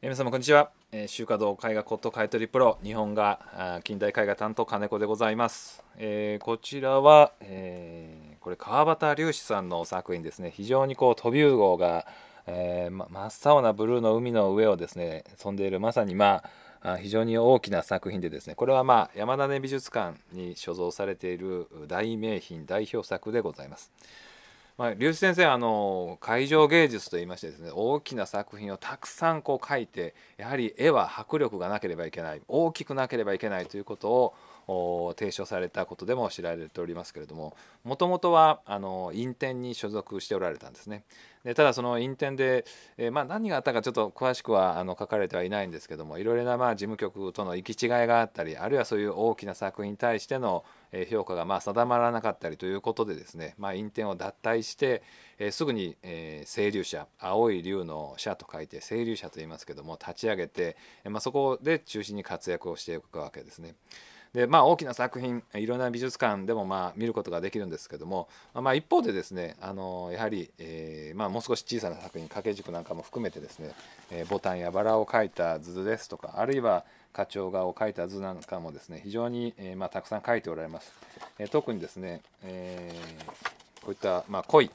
皆様こんにちは週華堂絵画こと買取プロ日本画近代絵画担当金子でございます、えー、こちらは、えー、これ川端隆史さんの作品ですね非常にこう飛び魚が、えー、真っ青なブルーの海の上をですね飛んでいるまさにまあ非常に大きな作品でですねこれはまあ山田根美術館に所蔵されている大名品代表作でございます。まあ、龍先生あの会場芸術といいましてですね大きな作品をたくさんこう描いてやはり絵は迫力がなければいけない大きくなければいけないということを提唱されたことでも知られておりますけれどももともとはあのインに所属しておられたんですね。でただそのインで、えー、まあ、何があったかちょっと詳しくはあの書かれてはいないんですけどもいろいろなまあ事務局との行き違いがあったりあるいはそういう大きな作品に対しての評価がまあ定まらなかったりということでですね、まあ、陰天を脱退して、えすぐに、えー、清流社青い竜の社と書いて清流社と言いますけども立ち上げて、まあ、そこで中心に活躍をしていくわけですね。でまあ大きな作品いろんな美術館でもまあ見ることができるんですけども、まあ、一方でですねあのやはり、えー、まあ、もう少し小さな作品掛け軸なんかも含めてですね、えー、ボタンやバラを描いた図ですとかあるいは花鳥画を描いた図なんかもですね非常に、えー、まあ、たくさん描いておられます。え特にですね、えこういった、ま濃い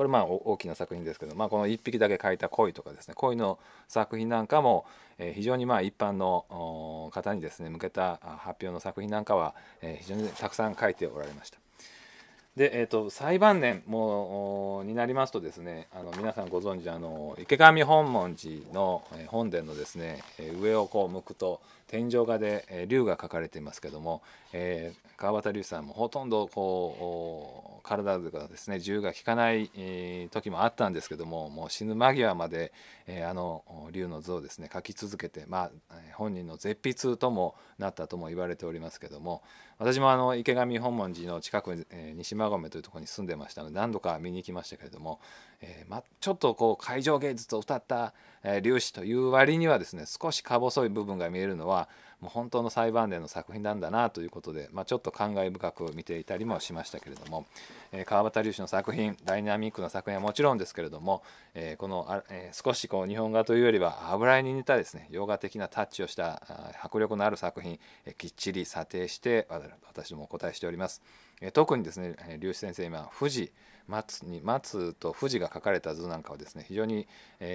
これまあ大きな作品ですけど、まあ、この「1匹だけ描いた恋」とかですね恋の作品なんかも、え非常にまあ一般の方にですね向けた発表の作品なんかは、え非常にたくさん書いておられました。で、えーと、裁最晩年もになりますとですねあの皆さんご存知あの池上本門寺の本殿のですね上をこう向くと天井画で龍が描かれていますけども、えー、川端龍さんもほとんどこう体がですね銃が効かない、時もあったんですけどももう死ぬ間際まで、えあの竜の像をですね描き続けて、まあ、本人の絶筆ともなったとも言われておりますけども私もあの池上本門寺の近くに、え西馬込というところに住んでましたので何度か見に行きましたけれども、えま、ちょっとこう海上芸術を歌った粒子という割にはですね少しか細い部分が見えるのはもう本当の裁判例の作品なんだなということで、まあ、ちょっと感慨深く見ていたりもしましたけれども、えー、川端粒子の作品ダイナミックな作品はもちろんですけれども、えー、このあ、えー、少しこう日本画というよりは油絵に似たですね洋画的なタッチをした迫力のある作品、えきっちり査定して私どもお答えしております。特にですね龍子先生今富士松に松と富士が書かれた図なんかはですね非常に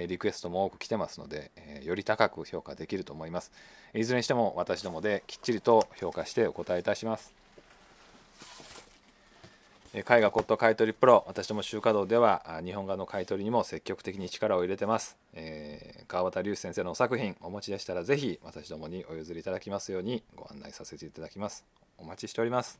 リクエストも多く来てますのでより高く評価できると思いますいずれにしても私どもできっちりと評価してお答えいたします絵画骨董買取プロ私ども集華堂では日本画の買取にも積極的に力を入れてます、えー、川端龍先生のお作品お持ちでしたら是非私どもにお譲りいただきますようにご案内させていただきますお待ちしております